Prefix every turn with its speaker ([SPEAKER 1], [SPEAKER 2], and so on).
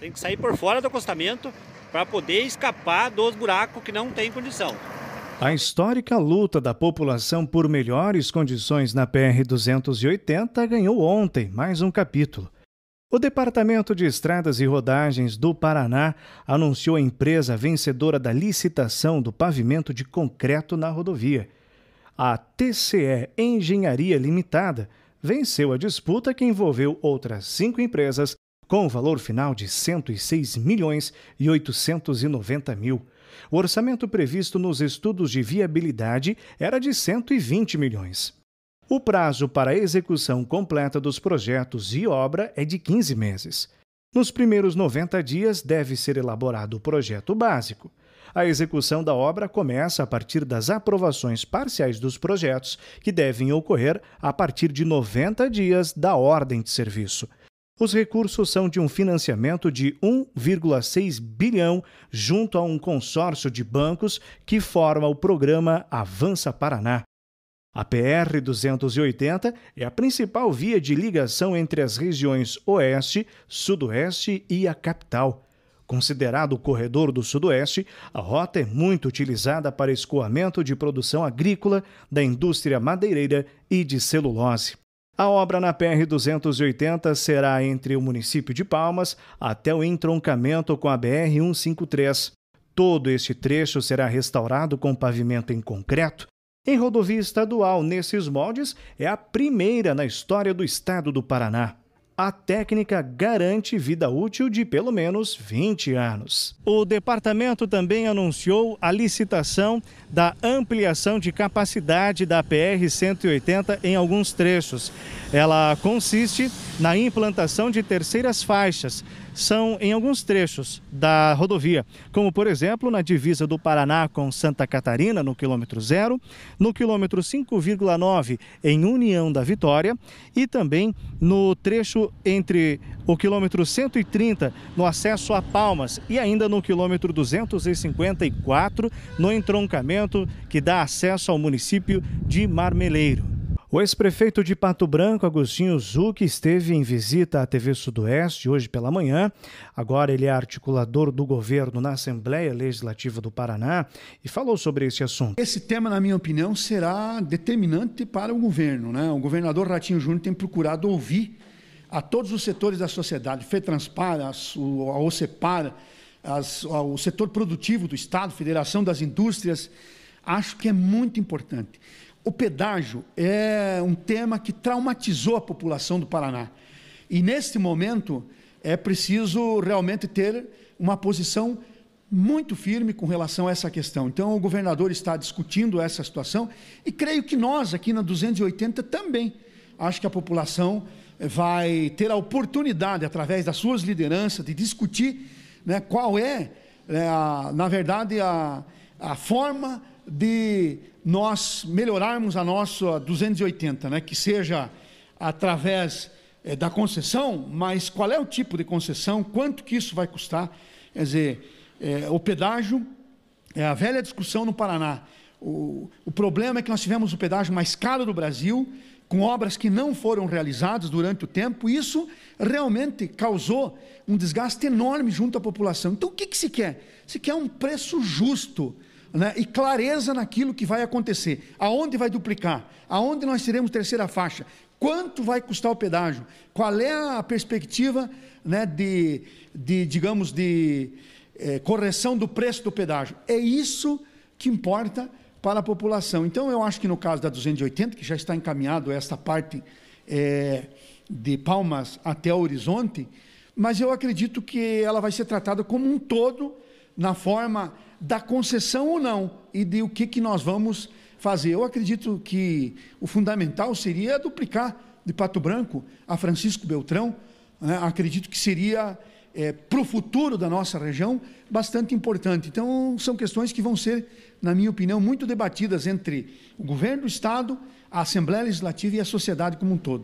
[SPEAKER 1] Tem que sair por fora do acostamento para poder escapar dos buracos que não tem condição. A histórica luta da população por melhores condições na PR-280 ganhou ontem mais um capítulo. O Departamento de Estradas e Rodagens do Paraná anunciou a empresa vencedora da licitação do pavimento de concreto na rodovia. A TCE Engenharia Limitada venceu a disputa que envolveu outras cinco empresas com o valor final de 106 milhões e 890 mil. O orçamento previsto nos estudos de viabilidade era de 120 milhões. O prazo para a execução completa dos projetos e obra é de 15 meses. Nos primeiros 90 dias deve ser elaborado o projeto básico. A execução da obra começa a partir das aprovações parciais dos projetos, que devem ocorrer a partir de 90 dias da ordem de serviço. Os recursos são de um financiamento de 1,6 bilhão junto a um consórcio de bancos que forma o programa Avança Paraná. A PR 280 é a principal via de ligação entre as regiões Oeste, Sudoeste e a capital. Considerado o corredor do Sudoeste, a rota é muito utilizada para escoamento de produção agrícola, da indústria madeireira e de celulose. A obra na PR-280 será entre o município de Palmas até o entroncamento com a BR-153. Todo este trecho será restaurado com pavimento em concreto. Em rodovia estadual nesses moldes, é a primeira na história do estado do Paraná a técnica garante vida útil de pelo menos 20 anos. O departamento também anunciou a licitação da ampliação de capacidade da PR-180 em alguns trechos. Ela consiste na implantação de terceiras faixas. São em alguns trechos da rodovia, como por exemplo na divisa do Paraná com Santa Catarina, no quilômetro zero, no quilômetro 5,9 em União da Vitória e também no trecho entre o quilômetro 130 no acesso a Palmas e ainda no quilômetro 254 no entroncamento que dá acesso ao município de Marmeleiro. O ex-prefeito de Pato Branco, Agostinho Zuc, esteve em visita à TV Sudoeste hoje pela manhã. Agora ele é articulador do governo na Assembleia Legislativa do Paraná e falou sobre esse assunto.
[SPEAKER 2] Esse tema, na minha opinião, será determinante para o governo. Né? O governador Ratinho Júnior tem procurado ouvir a todos os setores da sociedade, FETranspar, a OCEPAR, as, o setor produtivo do Estado, Federação das Indústrias, acho que é muito importante. O pedágio é um tema que traumatizou a população do Paraná. E neste momento é preciso realmente ter uma posição muito firme com relação a essa questão. Então o governador está discutindo essa situação e creio que nós aqui na 280 também. Acho que a população vai ter a oportunidade, através das suas lideranças, de discutir né, qual é, é a, na verdade, a, a forma de nós melhorarmos a nossa 280, né? que seja através é, da concessão, mas qual é o tipo de concessão, quanto que isso vai custar, quer dizer, é, o pedágio, é a velha discussão no Paraná, o, o problema é que nós tivemos o pedágio mais caro do Brasil, com obras que não foram realizadas durante o tempo, isso realmente causou um desgaste enorme junto à população. Então, o que, que se quer? Se quer um preço justo né? e clareza naquilo que vai acontecer, aonde vai duplicar, aonde nós teremos terceira faixa, quanto vai custar o pedágio, qual é a perspectiva né, de, de, digamos, de eh, correção do preço do pedágio. É isso que importa para a população. Então, eu acho que no caso da 280, que já está encaminhado esta parte é, de Palmas até o Horizonte, mas eu acredito que ela vai ser tratada como um todo, na forma da concessão ou não, e de o que, que nós vamos fazer. Eu acredito que o fundamental seria duplicar de Pato Branco a Francisco Beltrão, né? acredito que seria é, para o futuro da nossa região bastante importante. Então, são questões que vão ser, na minha opinião, muito debatidas entre o governo do Estado, a Assembleia Legislativa e a sociedade como um todo.